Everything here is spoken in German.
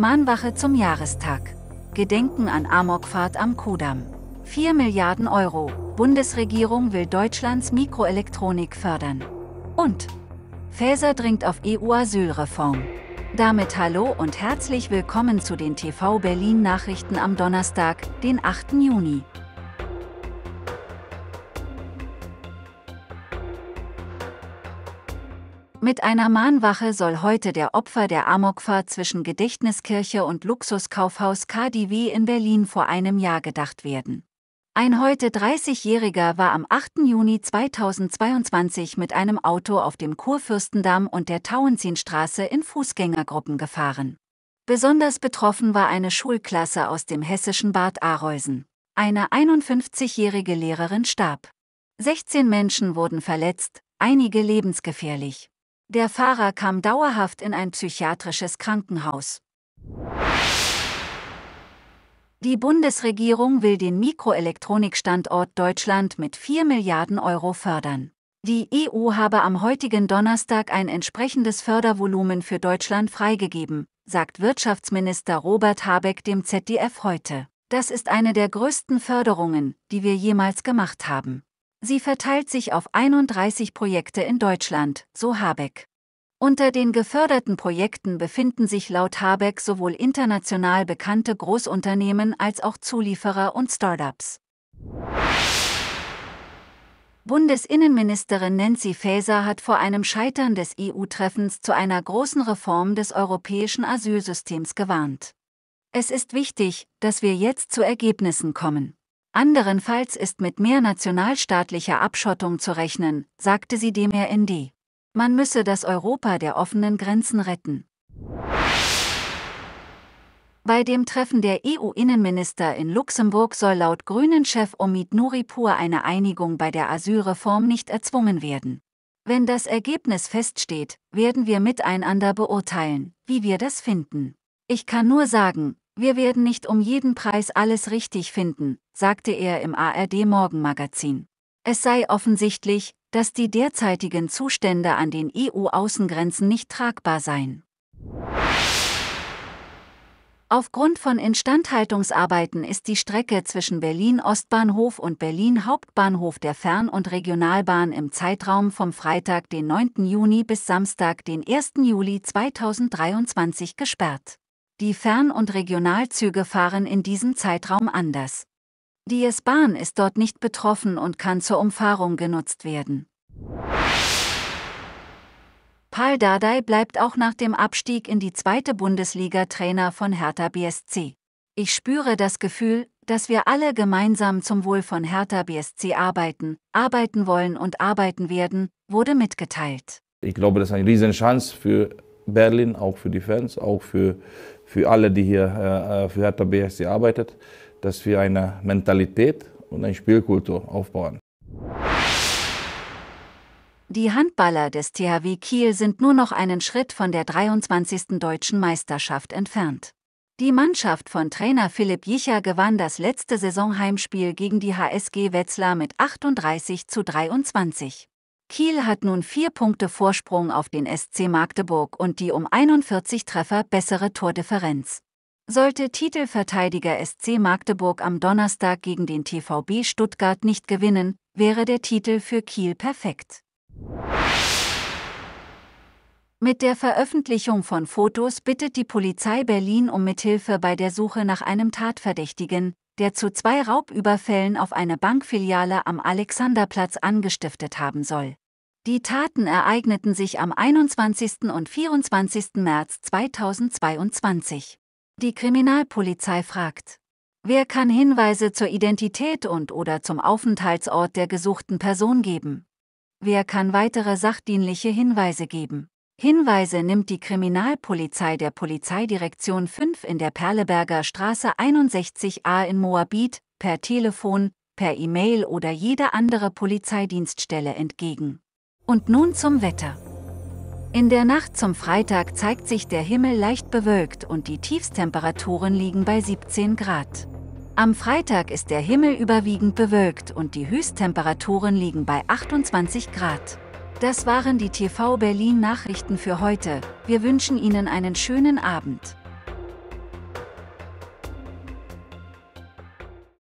Mahnwache zum Jahrestag. Gedenken an Amokfahrt am Kodamm. 4 Milliarden Euro. Bundesregierung will Deutschlands Mikroelektronik fördern. Und Faeser dringt auf EU-Asylreform. Damit hallo und herzlich willkommen zu den TV Berlin Nachrichten am Donnerstag, den 8. Juni. Mit einer Mahnwache soll heute der Opfer der Amokfahrt zwischen Gedächtniskirche und Luxuskaufhaus KDW in Berlin vor einem Jahr gedacht werden. Ein heute 30-Jähriger war am 8. Juni 2022 mit einem Auto auf dem Kurfürstendamm und der Tauentzienstraße in Fußgängergruppen gefahren. Besonders betroffen war eine Schulklasse aus dem hessischen Bad Areusen. Eine 51-jährige Lehrerin starb. 16 Menschen wurden verletzt, einige lebensgefährlich. Der Fahrer kam dauerhaft in ein psychiatrisches Krankenhaus. Die Bundesregierung will den Mikroelektronikstandort Deutschland mit 4 Milliarden Euro fördern. Die EU habe am heutigen Donnerstag ein entsprechendes Fördervolumen für Deutschland freigegeben, sagt Wirtschaftsminister Robert Habeck dem ZDF heute. Das ist eine der größten Förderungen, die wir jemals gemacht haben. Sie verteilt sich auf 31 Projekte in Deutschland, so Habeck. Unter den geförderten Projekten befinden sich laut Habeck sowohl international bekannte Großunternehmen als auch Zulieferer und Startups. Bundesinnenministerin Nancy Faeser hat vor einem Scheitern des EU-Treffens zu einer großen Reform des europäischen Asylsystems gewarnt. Es ist wichtig, dass wir jetzt zu Ergebnissen kommen. Anderenfalls ist mit mehr nationalstaatlicher Abschottung zu rechnen, sagte sie dem RND. Man müsse das Europa der offenen Grenzen retten. Bei dem Treffen der EU-Innenminister in Luxemburg soll laut Grünen-Chef Omid Nuripur eine Einigung bei der Asylreform nicht erzwungen werden. Wenn das Ergebnis feststeht, werden wir miteinander beurteilen, wie wir das finden. Ich kann nur sagen, wir werden nicht um jeden Preis alles richtig finden, sagte er im ARD Morgenmagazin. Es sei offensichtlich, dass die derzeitigen Zustände an den EU-Außengrenzen nicht tragbar seien. Aufgrund von Instandhaltungsarbeiten ist die Strecke zwischen Berlin Ostbahnhof und Berlin Hauptbahnhof der Fern- und Regionalbahn im Zeitraum vom Freitag, den 9. Juni bis Samstag, den 1. Juli 2023 gesperrt. Die Fern- und Regionalzüge fahren in diesem Zeitraum anders. Die S-Bahn ist dort nicht betroffen und kann zur Umfahrung genutzt werden. Paul Dardai bleibt auch nach dem Abstieg in die zweite Bundesliga Trainer von Hertha BSC. Ich spüre das Gefühl, dass wir alle gemeinsam zum Wohl von Hertha BSC arbeiten, arbeiten wollen und arbeiten werden, wurde mitgeteilt. Ich glaube, das ist eine Riesenchance für Berlin, auch für die Fans, auch für, für alle, die hier äh, äh für Hertha BSC arbeiten dass wir eine Mentalität und eine Spielkultur aufbauen. Die Handballer des THW Kiel sind nur noch einen Schritt von der 23. deutschen Meisterschaft entfernt. Die Mannschaft von Trainer Philipp Jicher gewann das letzte Saisonheimspiel gegen die HSG Wetzlar mit 38 zu 23. Kiel hat nun vier Punkte Vorsprung auf den SC Magdeburg und die um 41 Treffer bessere Tordifferenz. Sollte Titelverteidiger SC Magdeburg am Donnerstag gegen den TVB Stuttgart nicht gewinnen, wäre der Titel für Kiel perfekt. Mit der Veröffentlichung von Fotos bittet die Polizei Berlin um Mithilfe bei der Suche nach einem Tatverdächtigen, der zu zwei Raubüberfällen auf eine Bankfiliale am Alexanderplatz angestiftet haben soll. Die Taten ereigneten sich am 21. und 24. März 2022. Die Kriminalpolizei fragt. Wer kann Hinweise zur Identität und/oder zum Aufenthaltsort der gesuchten Person geben? Wer kann weitere sachdienliche Hinweise geben? Hinweise nimmt die Kriminalpolizei der Polizeidirektion 5 in der Perleberger Straße 61a in Moabit per Telefon, per E-Mail oder jede andere Polizeidienststelle entgegen. Und nun zum Wetter. In der Nacht zum Freitag zeigt sich der Himmel leicht bewölkt und die Tiefstemperaturen liegen bei 17 Grad. Am Freitag ist der Himmel überwiegend bewölkt und die Höchsttemperaturen liegen bei 28 Grad. Das waren die TV Berlin Nachrichten für heute. Wir wünschen Ihnen einen schönen Abend.